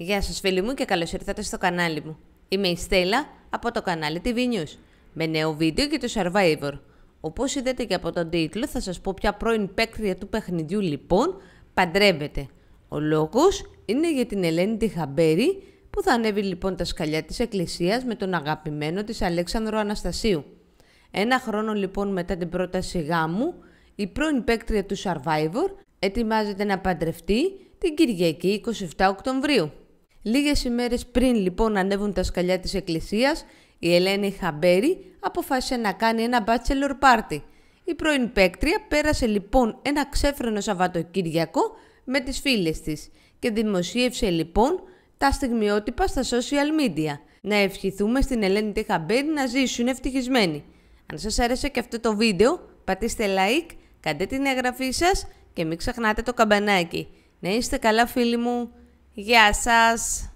Γεια σας φίλοι μου και καλώς ήρθατε στο κανάλι μου. Είμαι η Στέλλα από το κανάλι TV News με νέο βίντεο για το Survivor. Όπως είδατε και από τον τίτλο θα σας πω ποια πρώην παίκτρια του παιχνιδιού λοιπόν παντρεύεται. Ο λόγος είναι για την Ελένη Τιχαμπέρη που θα ανέβει λοιπόν τα σκαλιά της εκκλησίας με τον αγαπημένο της Αλέξανδρο Αναστασίου. Ένα χρόνο λοιπόν μετά την πρόταση γάμου, η πρώην παίκτρια του Survivor ετοιμάζεται να παντρευτεί την Κυριακή 27 Οκτωβρίου. Λίγες ημέρες πριν λοιπόν ανέβουν τα σκαλιά της εκκλησίας, η Ελένη Χαμπέρι αποφάσισε να κάνει ένα bachelor party. Η πρώην παίκτρια πέρασε λοιπόν ένα ξέφρενο Σαββατοκύριακο με τις φίλες της και δημοσίευσε λοιπόν τα στιγμιότυπα στα social media. Να ευχηθούμε στην Ελένη Χαμπέρι να ζήσουν ευτυχισμένοι. Αν σας άρεσε και αυτό το βίντεο, πατήστε like, κάντε την εγγραφή σας και μην ξεχνάτε το καμπανάκι. Να είστε καλά φίλοι μου. Yes, as